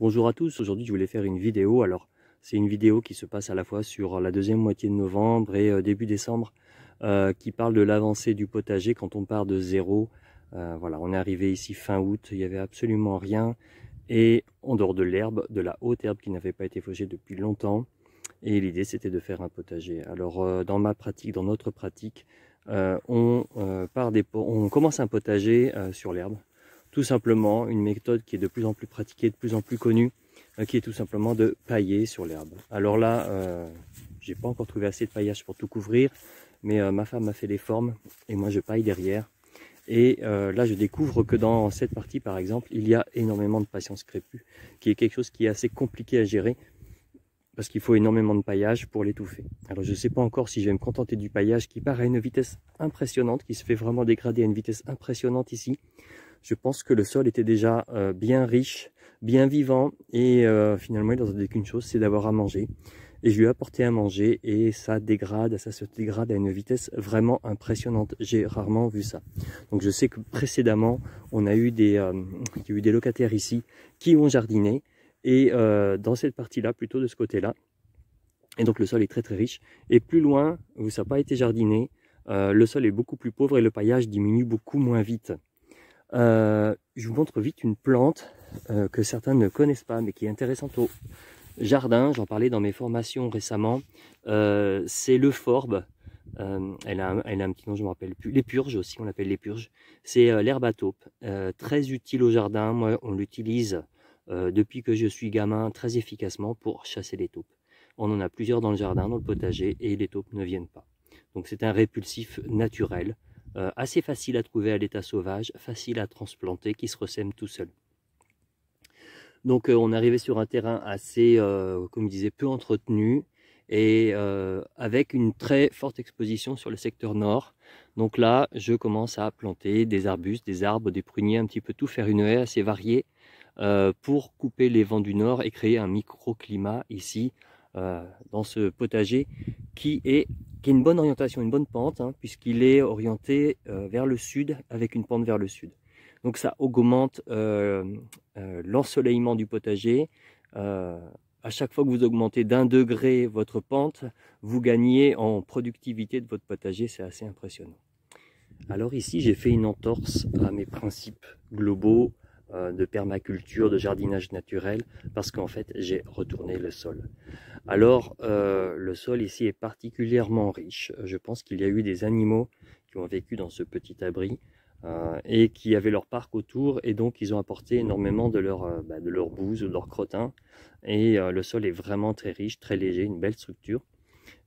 Bonjour à tous, aujourd'hui je voulais faire une vidéo, alors c'est une vidéo qui se passe à la fois sur la deuxième moitié de novembre et euh, début décembre, euh, qui parle de l'avancée du potager quand on part de zéro. Euh, voilà, on est arrivé ici fin août, il n'y avait absolument rien, et en dehors de l'herbe, de la haute herbe qui n'avait pas été fauchée depuis longtemps, et l'idée c'était de faire un potager. Alors dans ma pratique, dans notre pratique, on, part on commence un potager sur l'herbe, tout simplement une méthode qui est de plus en plus pratiquée, de plus en plus connue, euh, qui est tout simplement de pailler sur l'herbe. Alors là, euh, j'ai pas encore trouvé assez de paillage pour tout couvrir, mais euh, ma femme m'a fait les formes et moi je paille derrière. Et euh, là, je découvre que dans cette partie, par exemple, il y a énormément de patience crépue, qui est quelque chose qui est assez compliqué à gérer, parce qu'il faut énormément de paillage pour l'étouffer. Alors, je ne sais pas encore si je vais me contenter du paillage qui part à une vitesse impressionnante, qui se fait vraiment dégrader à une vitesse impressionnante ici, je pense que le sol était déjà euh, bien riche, bien vivant. Et euh, finalement, il n'en faisait qu'une chose, c'est d'avoir à manger. Et je lui ai apporté à manger et ça dégrade, ça se dégrade à une vitesse vraiment impressionnante. J'ai rarement vu ça. Donc je sais que précédemment, on a eu des, euh, eu des locataires ici qui ont jardiné. Et dans cette partie-là, plutôt de ce côté-là, et donc le sol est très très riche. Et plus loin, où ça n'a pas été jardiné, le sol est beaucoup plus pauvre et le paillage diminue beaucoup moins vite. Euh, je vous montre vite une plante euh, que certains ne connaissent pas, mais qui est intéressante au jardin. J'en parlais dans mes formations récemment. Euh, c'est le forbe. Elle a, un, elle, a un, petit nom, je ne me rappelle plus. Les purges aussi, on l'appelle les purges. C'est l'herbe à taupe. très utile au jardin. Moi, on l'utilise depuis que je suis gamin très efficacement pour chasser les taupes. On en a plusieurs dans le jardin, dans le potager, et les taupes ne viennent pas. Donc c'est un répulsif naturel euh, assez facile à trouver à l'état sauvage, facile à transplanter, qui se ressème tout seul. Donc euh, on arrivait sur un terrain assez, euh, comme je disais, peu entretenu et avec une très forte exposition sur le secteur nord. Donc là, je commence à planter des arbustes, des arbres, des pruniers, un petit peu tout, faire une haie assez variée pour couper les vents du nord et créer un microclimat ici dans ce potager qui est qui est une bonne orientation, une bonne pente, hein, puisqu'il est orienté euh, vers le sud avec une pente vers le sud. Donc ça augmente euh, euh, l'ensoleillement du potager. à chaque fois que vous augmentez d'un degré votre pente, vous gagnez en productivité de votre potager, c'est assez impressionnant. Alors ici, j'ai fait une entorse à mes principes globaux euh, de permaculture, de jardinage naturel, parce qu'en fait j'ai retourné le sol. Alors euh, le sol ici est particulièrement riche. Je pense qu'il y a eu des animaux qui ont vécu dans ce petit abri euh, et qui avaient leur parc autour et donc ils ont apporté énormément de leur, bah, de leur bouse ou de leur crottin et le sol est vraiment très riche, très léger, une belle structure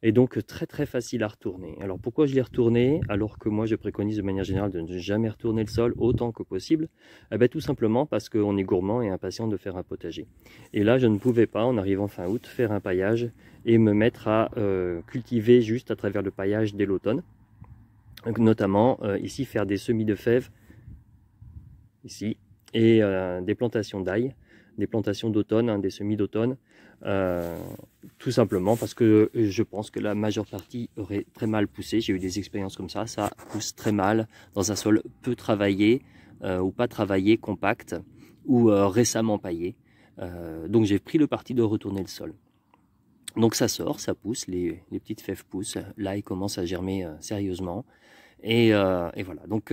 et donc très très facile à retourner. Alors pourquoi je l'ai retourné alors que moi je préconise de manière générale de ne jamais retourner le sol autant que possible eh bien, Tout simplement parce qu'on est gourmand et impatient de faire un potager. Et là je ne pouvais pas en arrivant fin août faire un paillage et me mettre à euh, cultiver juste à travers le paillage dès l'automne. Notamment euh, ici faire des semis de fèves ici et euh, des plantations d'ail des plantations d'automne, hein, des semis d'automne, euh, tout simplement parce que je pense que la majeure partie aurait très mal poussé. J'ai eu des expériences comme ça, ça pousse très mal dans un sol peu travaillé euh, ou pas travaillé, compact ou euh, récemment paillé. donc j'ai pris le parti de retourner le sol. Donc ça sort, ça pousse, les, petites fèves poussent, là ils commence à germer sérieusement. et, voilà, donc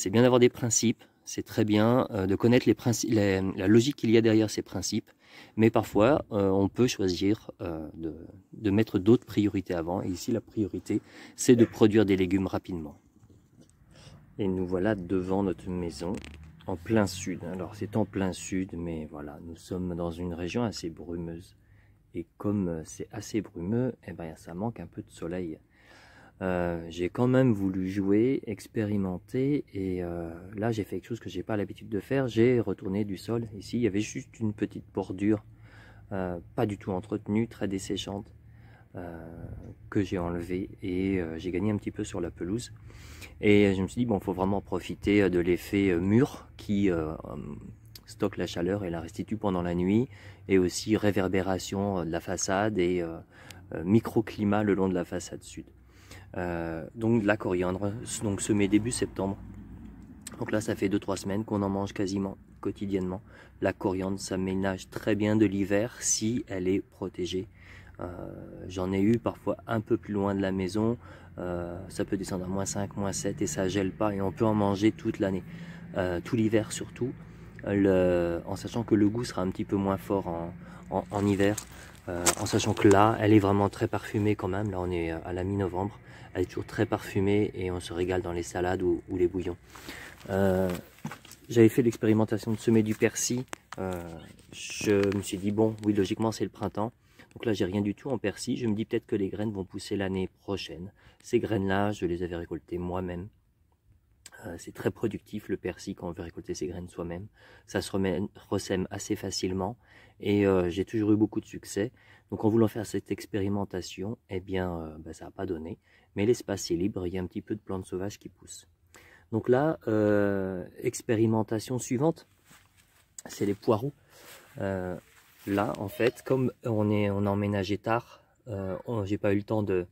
c'est bien d'avoir des principes, c'est très bien euh, de connaître la logique qu'il y a derrière ces principes, mais parfois euh, on peut choisir euh, de, mettre d'autres priorités avant. ici, la priorité, c'est de produire des légumes rapidement. Et nous voilà devant notre maison, en plein sud. Alors c'est en plein sud, mais voilà, nous sommes dans une région assez brumeuse. Et comme c'est assez brumeux, eh ben, ça manque un peu de soleil. Euh, j'ai quand même voulu jouer, expérimenter, et euh, là j'ai fait quelque chose que j'ai pas l'habitude de faire, j'ai retourné du sol. Ici, il y avait juste une petite bordure, euh, pas du tout entretenue, très desséchante, que j'ai enlevée, et j'ai gagné un petit peu sur la pelouse. Et je me suis dit, bon, faut vraiment profiter de l'effet mur qui stocke la chaleur et la restitue pendant la nuit, et aussi réverbération de la façade et microclimat le long de la façade sud. Euh, donc la coriandre, donc semée début septembre. Donc là, ça fait 2-3 semaines qu'on en mange quasiment quotidiennement. La coriandre, ça ménage très bien de l'hiver si elle est protégée. Euh, j'en ai eu parfois un peu plus loin de la maison. Euh, ça peut descendre à moins 5, moins 7 et ça gèle pas. Et on peut en manger toute l'année, tout l'hiver surtout. en sachant que le goût sera un petit peu moins fort en hiver. Euh, en sachant que là, elle est vraiment très parfumée quand même. Là, on est euh, à la mi-novembre. Elle est toujours très parfumée et on se régale dans les salades ou, les bouillons. Euh, j'avais fait l'expérimentation de semer du persil. je me suis dit, bon, oui, logiquement, c'est le printemps. Donc là, j'ai rien du tout en persil. Je me dis peut-être que les graines vont pousser l'année prochaine. Ces graines-là, je les avais récoltées moi-même. Euh, c'est très productif le persil quand on veut récolter ses graines soi-même. Ça se ressème assez facilement et euh, j'ai toujours eu beaucoup de succès. Donc en voulant faire cette expérimentation, eh bien euh, ben, ça n'a pas donné. Mais l'espace est libre, il y a un petit peu de plantes sauvages qui poussent. Donc là, expérimentation suivante, c'est les poireaux. là, en fait, comme on, est, on a emménagé tard, j'ai pas eu le temps de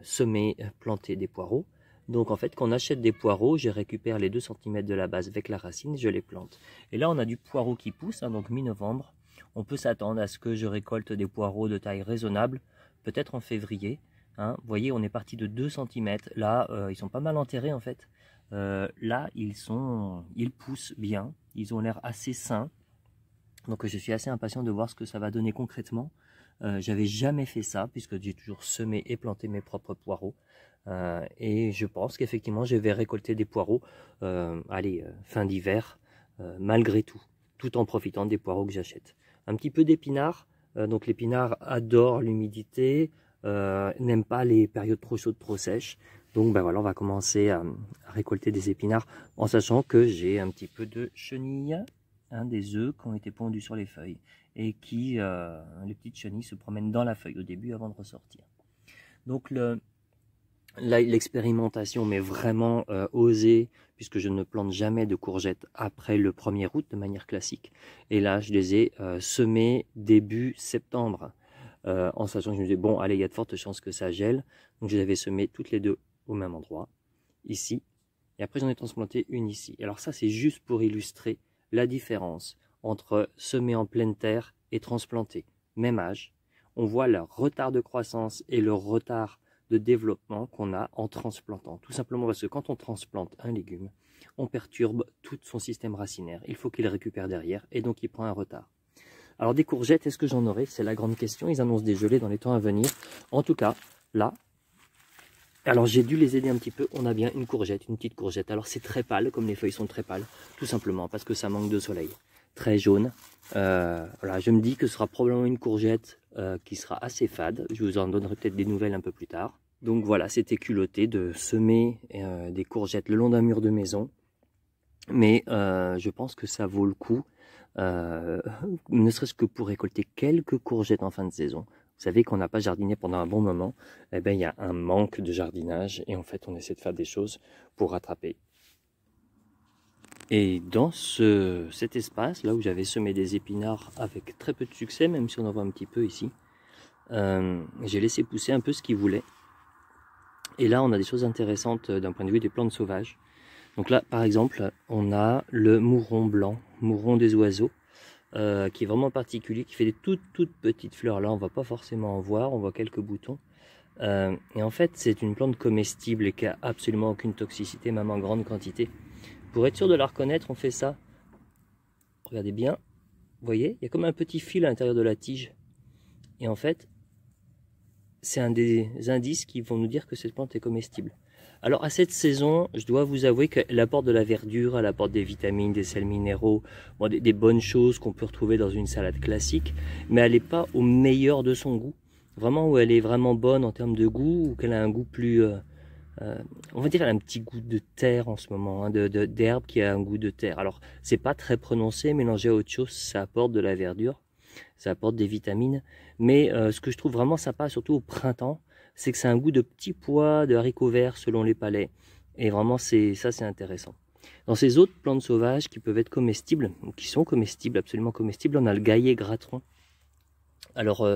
semer, planter des poireaux. Donc en fait, quand on achète des poireaux, je récupère les 2 cm de la base avec la racine, je les plante. Et là, on a du poireau qui pousse, hein, donc mi-novembre. On peut s'attendre à ce que je récolte des poireaux de taille raisonnable, peut-être en février. Hein. Vous voyez, on est parti de 2 cm. Là, euh, ils sont pas mal enterrés en fait. Euh, là, ils, sont, ils poussent bien. Ils ont l'air assez sains. Donc je suis assez impatient de voir ce que ça va donner concrètement. Euh, j'avais jamais fait ça puisque j'ai toujours semé et planté mes propres poireaux. Euh, et je pense qu'effectivement, je vais récolter des poireaux, euh, allez, euh, fin d'hiver, euh, malgré tout, tout en profitant des poireaux que j'achète. Un petit peu d'épinards. donc l'épinard adore l'humidité, n'aime pas les périodes trop chaudes, trop sèches. Donc ben voilà, on va commencer à, récolter des épinards en sachant que j'ai un petit peu de chenilles, hein, des œufs qui ont été pondus sur les feuilles et qui, les petites chenilles se promènent dans la feuille au début avant de ressortir. Donc le, l'expérimentation, mais vraiment euh, osée, puisque je ne plante jamais de courgettes après le 1er août de manière classique. Et là, je les ai euh, semées début septembre, euh, en sachant que je me disais, bon, allez, il y a de fortes chances que ça gèle. Donc, je les avais semées toutes les deux au même endroit, ici. Et après, j'en ai transplanté une ici. Alors ça, c'est juste pour illustrer la différence entre semer en pleine terre et transplanter. Même âge, on voit leur retard de croissance et le retard de développement qu'on a en transplantant. Tout simplement parce que quand on transplante un légume, on perturbe tout son système racinaire. Il faut qu'il récupère derrière et donc il prend un retard. Alors des courgettes, est-ce que j'en aurai C'est la grande question. Ils annoncent des gelées dans les temps à venir. En tout cas, là, alors j'ai dû les aider un petit peu. On a bien une courgette, une petite courgette. Alors c'est très pâle, comme les feuilles sont très pâles, tout simplement parce que ça manque de soleil. Très jaune. Euh, voilà, je me dis que ce sera probablement une courgette euh, qui sera assez fade. Je vous en donnerai peut-être des nouvelles un peu plus tard. Donc voilà, c'était culotté de semer euh, des courgettes le long d'un mur de maison. Mais euh, je pense que ça vaut le coup, ne serait-ce que pour récolter quelques courgettes en fin de saison. Vous savez qu'on n'a pas jardiné pendant un bon moment, et eh bien, il y a un manque de jardinage et en fait on essaie de faire des choses pour rattraper. Et dans cet espace, là où j'avais semé des épinards avec très peu de succès, même si on en voit un petit peu ici, euh, j'ai laissé pousser un peu ce qu'il voulait. Et là, on a des choses intéressantes euh, d'un point de vue des plantes sauvages. Donc là, par exemple, on a le mouron blanc, mouron des oiseaux, euh, qui est vraiment particulier, qui fait des toutes, toutes petites fleurs. Là, on ne va pas forcément en voir, on voit quelques boutons. et en fait, c'est une plante comestible et qui n'a absolument aucune toxicité, même en grande quantité. Pour être sûr de la reconnaître, on fait ça. Regardez bien. Vous voyez, il y a comme un petit fil à l'intérieur de la tige. Et en fait, c'est un des indices qui vont nous dire que cette plante est comestible. Alors à cette saison, je dois vous avouer qu'elle apporte de la verdure, elle apporte des vitamines, des sels minéraux, des, bonnes choses qu'on peut retrouver dans une salade classique, mais elle n'est pas au meilleur de son goût. Vraiment où elle est vraiment bonne en termes de goût, ou qu'elle a un goût plus, euh, euh, on va dire un petit goût de terre en ce moment, hein, d'herbe qui a un goût de terre. Alors c'est pas très prononcé, mélangé à autre chose, ça apporte de la verdure, ça apporte des vitamines. Mais euh, ce que je trouve vraiment sympa, surtout au printemps, c'est que c'est un goût de petits pois, de haricots verts selon les palais. Et vraiment, ça, c'est intéressant. Dans ces autres plantes sauvages qui peuvent être comestibles, ou qui sont comestibles, absolument comestibles, on a le gaillet gratron. Alors, moi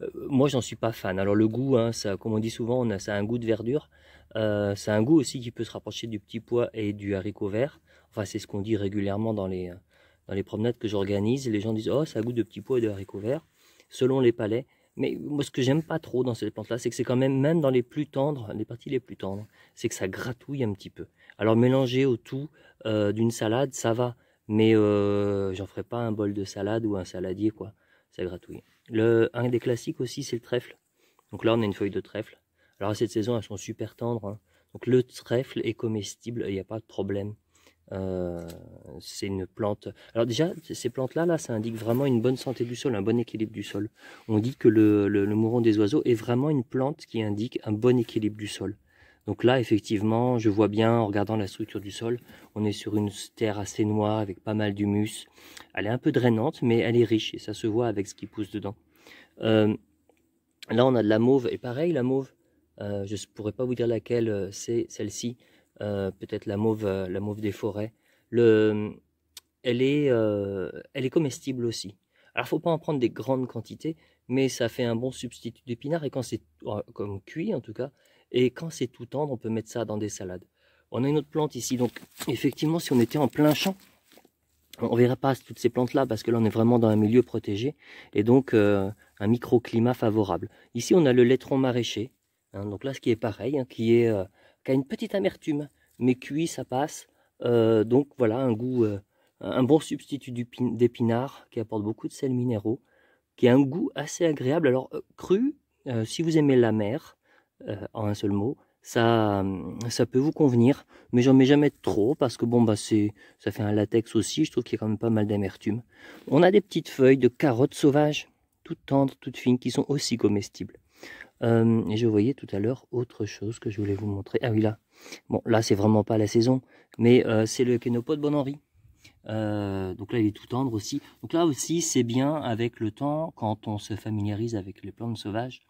euh, moi, j'en suis pas fan. Alors, le goût, hein, ça, comme on dit souvent, on ça a un goût de verdure. Euh, c'est un goût aussi qui peut se rapprocher du petit pois et du haricot vert. Enfin, c'est ce qu'on dit régulièrement dans les, dans les promenades que j'organise. Les gens disent Oh, ça a goût de petit pois et de haricot vert, selon les palais. Mais moi, ce que j'aime pas trop dans cette plante-là, c'est que c'est quand même, même dans les plus tendres, les parties les plus tendres, c'est que ça gratouille un petit peu. Alors, mélanger au tout euh, d'une salade, ça va. Mais euh, j'en ferai pas un bol de salade ou un saladier, quoi. Ça gratouille. un des classiques aussi, c'est le trèfle. Donc là, on a une feuille de trèfle alors cette saison, elles sont super tendres. Hein. Donc le trèfle est comestible, il n'y a pas de problème. Euh, c'est une plante. Alors déjà, ces plantes-là, là, ça indique vraiment une bonne santé du sol, un bon équilibre du sol. On dit que le, le, mouron des oiseaux est vraiment une plante qui indique un bon équilibre du sol. Donc là, effectivement, je vois bien, en regardant la structure du sol, on est sur une terre assez noire, avec pas mal d'humus. Elle est un peu drainante, mais elle est riche, et ça se voit avec ce qui pousse dedans. Euh, là, on a de la mauve, et pareil, la mauve, euh, je ne pourrais pas vous dire laquelle euh, c'est celle-ci, euh, peut-être la mauve, la mauve des forêts. Le, elle, est, elle est comestible aussi. Alors, il ne faut pas en prendre des grandes quantités, mais ça fait un bon substitut d'épinard et quand c'est comme cuit en tout cas, et quand c'est tout tendre, on peut mettre ça dans des salades. On a une autre plante ici, donc effectivement, si on était en plein champ, on ne verrait pas toutes ces plantes là parce que là on est vraiment dans un milieu protégé et donc un microclimat favorable. Ici, on a le laitron maraîcher Hein, donc là, ce qui est pareil, hein, qui, est, euh, a une petite amertume, mais cuit, ça passe. Euh, donc voilà, un goût, euh, un bon substitut d'épinard qui apporte beaucoup de sels minéraux, qui a un goût assez agréable. Alors cru, si vous aimez la mer, en un seul mot, ça, hum, ça peut vous convenir, mais j'en mets jamais trop parce que bon bah ça fait un latex aussi. Je trouve qu'il y a quand même pas mal d'amertume. On a des petites feuilles de carottes sauvages, toutes tendres, toutes fines, qui sont aussi comestibles. Euh, et je voyais tout à l'heure autre chose que je voulais vous montrer. Ah oui, là. Bon, là, c'est vraiment pas la saison, mais euh, c'est le de Bon Henri. Euh, donc là, il est tout tendre aussi. Donc là aussi, c'est bien avec le temps, quand on se familiarise avec les plantes sauvages,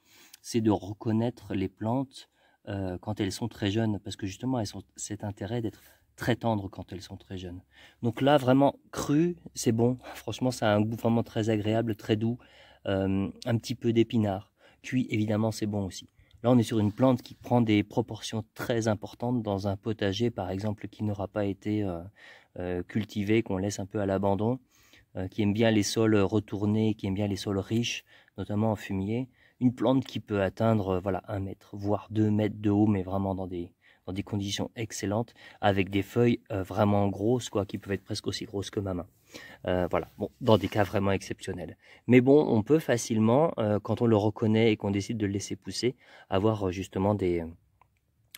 c'est de reconnaître les plantes euh, quand elles sont très jeunes, parce que justement, elles ont cet intérêt d'être très tendres quand elles sont très jeunes. Donc là, vraiment cru, c'est bon. Franchement, ça a un goût vraiment très agréable, très doux, euh, un petit peu d'épinard. Cuit, évidemment, c'est bon aussi. Là, on est sur une plante qui prend des proportions très importantes dans un potager, par exemple, qui n'aura pas été euh, euh, cultivé, qu'on laisse un peu à l'abandon, euh, qui aime bien les sols retournés, qui aime bien les sols riches, notamment en fumier. Une plante qui peut atteindre voilà un mètre, voire deux mètres de haut, mais vraiment dans des dans des conditions excellentes, avec des feuilles vraiment grosses, quoi, qui peuvent être presque aussi grosses que ma main. Euh, voilà, bon, dans des cas vraiment exceptionnels. Mais bon, on peut facilement, euh, quand on le reconnaît et qu'on décide de le laisser pousser, avoir euh, justement des,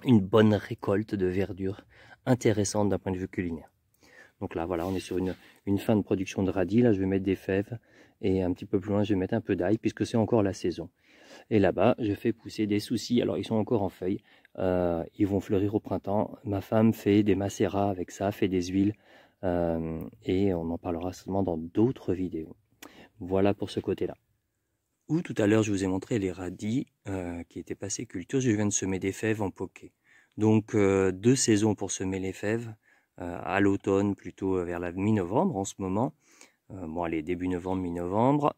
une bonne récolte de verdure intéressante d'un point de vue culinaire. Donc là, voilà, on est sur une, une, fin de production de radis. Là, je vais mettre des fèves et un petit peu plus loin, je vais mettre un peu d'ail puisque c'est encore la saison. Et là-bas, je fais pousser des soucis. Alors, ils sont encore en feuilles. ils vont fleurir au printemps. Ma femme fait des macérats avec ça, fait des huiles. Euh, et on en parlera seulement dans d'autres vidéos. Voilà pour ce côté-là. Ou tout à l'heure, je vous ai montré les radis euh, qui étaient passés culture. Je viens de semer des fèves en poquet. Donc, euh, deux saisons pour semer les fèves. à l'automne, plutôt vers la mi-novembre en ce moment. bon, allez, début novembre, mi-novembre.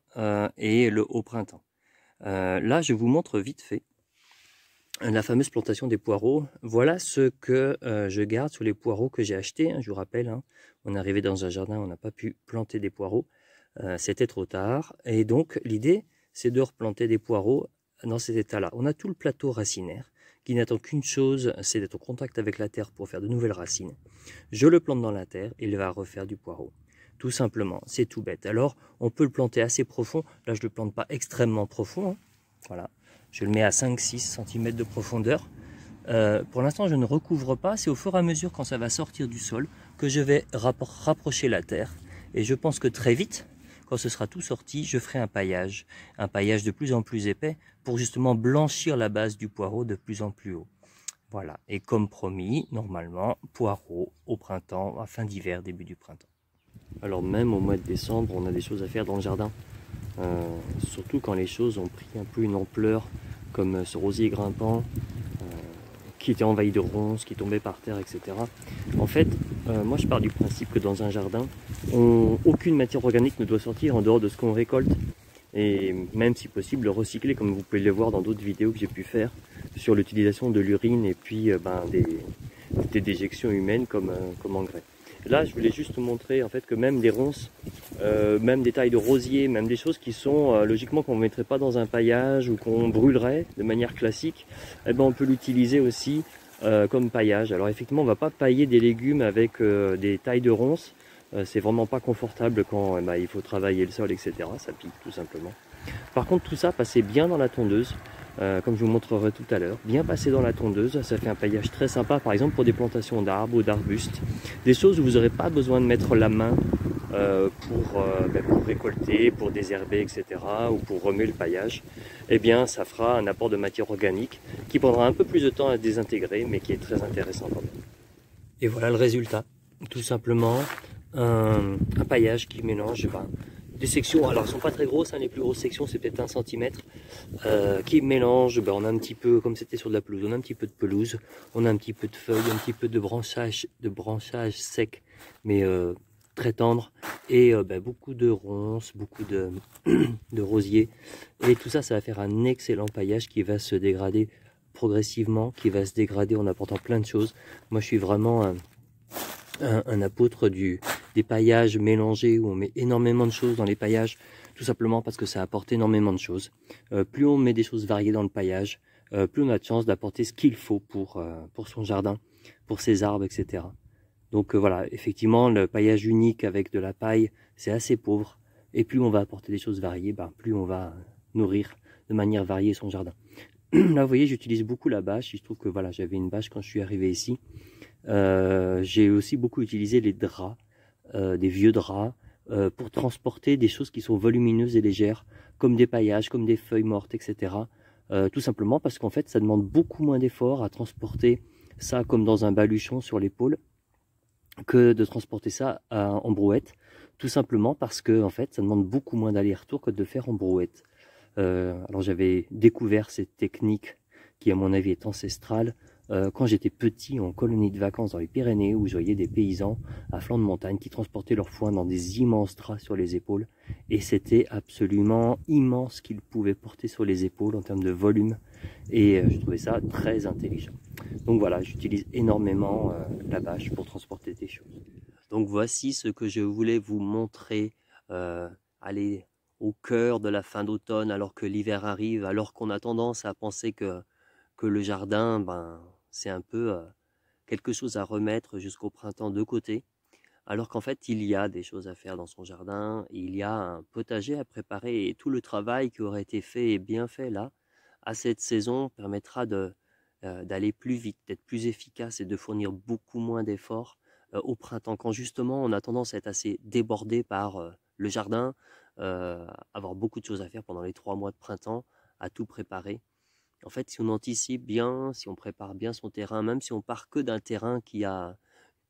et le haut printemps. là, je vous montre vite fait la fameuse plantation des poireaux. Voilà ce que euh, je garde sur les poireaux que j'ai achetés. Hein, je vous rappelle, hein. on est arrivé dans un jardin, on n'a pas pu planter des poireaux. Euh, c'était trop tard. Et donc, l'idée, c'est de replanter des poireaux dans cet état-là. On a tout le plateau racinaire qui n'attend qu'une chose, c'est d'être en contact avec la terre pour faire de nouvelles racines. Je le plante dans la terre, il va refaire du poireau. Tout simplement, c'est tout bête. Alors, on peut le planter assez profond. Là, je ne le plante pas extrêmement profond. Hein. Voilà, je le mets à 5-6 cm de profondeur. Euh, pour l'instant, je ne recouvre pas. C'est au fur et à mesure, quand ça va sortir du sol, que je vais rapprocher la terre. Et je pense que très vite, quand ce sera tout sorti, je ferai un paillage. Un paillage de plus en plus épais pour justement blanchir la base du poireau de plus en plus haut. Voilà. Et comme promis, normalement, poireau au printemps, à fin d'hiver, début du printemps. Alors même au mois de décembre, on a des choses à faire dans le jardin. Euh, surtout quand les choses ont pris un peu une ampleur, comme euh, ce rosier grimpant euh, qui était envahi de ronces, qui tombait par terre, etc. En fait, moi je pars du principe que dans un jardin, aucune matière organique ne doit sortir en dehors de ce qu'on récolte. Et même si possible, recycler, comme vous pouvez le voir dans d'autres vidéos que j'ai pu faire sur l'utilisation de l'urine et puis ben, des, déjections humaines comme, comme engrais. Là, je voulais juste montrer en fait que même les ronces euh, même des tailles de rosiers, même des choses qui sont euh, logiquement qu'on ne mettrait pas dans un paillage ou qu'on brûlerait de manière classique, eh ben on peut l'utiliser aussi euh, comme paillage. Alors effectivement, on ne va pas pailler des légumes avec des tailles de ronces, c'est vraiment pas confortable quand eh ben, il faut travailler le sol, etc. Ça pique tout simplement. Par contre, tout ça passé bien dans la tondeuse, comme je vous montrerai tout à l'heure, bien passé dans la tondeuse, ça fait un paillage très sympa, par exemple pour des plantations d'arbres ou d'arbustes, des choses où vous n'aurez pas besoin de mettre la main euh, pour, euh, ben, pour, récolter, pour désherber, etc., ou pour remuer le paillage, eh bien, ça fera un apport de matière organique qui prendra un peu plus de temps à désintégrer, mais qui est très intéressant quand même. Et voilà le résultat, tout simplement un, paillage qui mélange ben, des sections, alors elles sont pas très grosses, hein, les plus grosses sections c'est peut-être un centimètre, euh, qui mélange, ben, on a un petit peu, comme c'était sur de la pelouse, on a un petit peu de pelouse, on a un petit peu de feuilles, un petit peu de branchage, de branchage sec, mais euh, très tendre et euh, bah, beaucoup de ronces, beaucoup de, rosiers. Et tout ça, ça va faire un excellent paillage qui va se dégrader progressivement, qui va se dégrader en apportant plein de choses. Moi, je suis vraiment un, apôtre du, des paillages mélangés où on met énormément de choses dans les paillages, tout simplement parce que ça apporte énormément de choses. Euh, plus on met des choses variées dans le paillage, euh, plus on a de chance d'apporter ce qu'il faut pour, pour son jardin, pour ses arbres, etc. Donc euh, voilà, effectivement, le paillage unique avec de la paille, c'est assez pauvre. Et plus on va apporter des choses variées, ben, plus on va nourrir de manière variée son jardin. Là, vous voyez, j'utilise beaucoup la bâche. Il se trouve que voilà, j'avais une bâche quand je suis arrivé ici. Euh, j'ai aussi beaucoup utilisé les draps, euh, des vieux draps, pour transporter des choses qui sont volumineuses et légères, comme des paillages, comme des feuilles mortes, etc. tout simplement parce qu'en fait, ça demande beaucoup moins d'efforts à transporter ça comme dans un baluchon sur l'épaule que de transporter ça en brouette, tout simplement parce que en fait, ça demande beaucoup moins d'aller-retour que de le faire en brouette. Euh, alors j'avais découvert cette technique qui à mon avis est ancestrale euh, quand j'étais petit en colonie de vacances dans les Pyrénées où je voyais des paysans à flanc de montagne qui transportaient leur foin dans des immenses draps sur les épaules et c'était absolument immense ce qu'ils pouvaient porter sur les épaules en termes de volume et euh, je trouvais ça très intelligent. Donc voilà, j'utilise énormément euh, la bâche pour transporter des choses. Donc voici ce que je voulais vous montrer. aller au cœur de la fin d'automne alors que l'hiver arrive, alors qu'on a tendance à penser que, que le jardin, ben, c'est un peu euh, quelque chose à remettre jusqu'au printemps de côté, alors qu'en fait il y a des choses à faire dans son jardin, il y a un potager à préparer et tout le travail qui aurait été fait et bien fait là, à cette saison, permettra de, euh, d'aller plus vite, d'être plus efficace et de fournir beaucoup moins d'efforts euh, au printemps, quand justement on a tendance à être assez débordé par le jardin, avoir beaucoup de choses à faire pendant les trois mois de printemps, à tout préparer en fait, si on anticipe bien, si on prépare bien son terrain, même si on part que d'un terrain qui, a,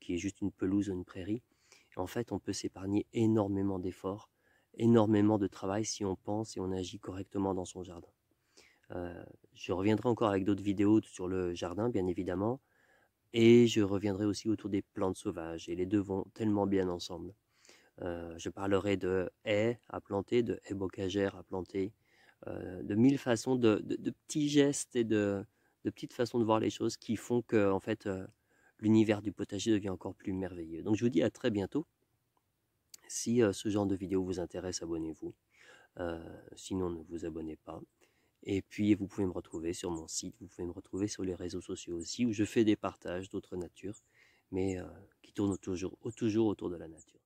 qui est juste une pelouse ou une prairie, en fait, on peut s'épargner énormément d'efforts, énormément de travail si on pense et on agit correctement dans son jardin. Euh, je reviendrai encore avec d'autres vidéos sur le jardin, bien évidemment, et je reviendrai aussi autour des plantes sauvages, et les deux vont tellement bien ensemble. Euh, je parlerai de haies à planter, de haies bocagères à planter, euh, de mille façons, de, petits gestes et de, petites façons de voir les choses qui font que en fait euh, l'univers du potager devient encore plus merveilleux. Donc je vous dis à très bientôt. Si euh, ce genre de vidéo vous intéresse, abonnez-vous. sinon, ne vous abonnez pas. Et puis, vous pouvez me retrouver sur mon site, vous pouvez me retrouver sur les réseaux sociaux aussi, où je fais des partages d'autres natures, mais qui tournent toujours, toujours autour de la nature.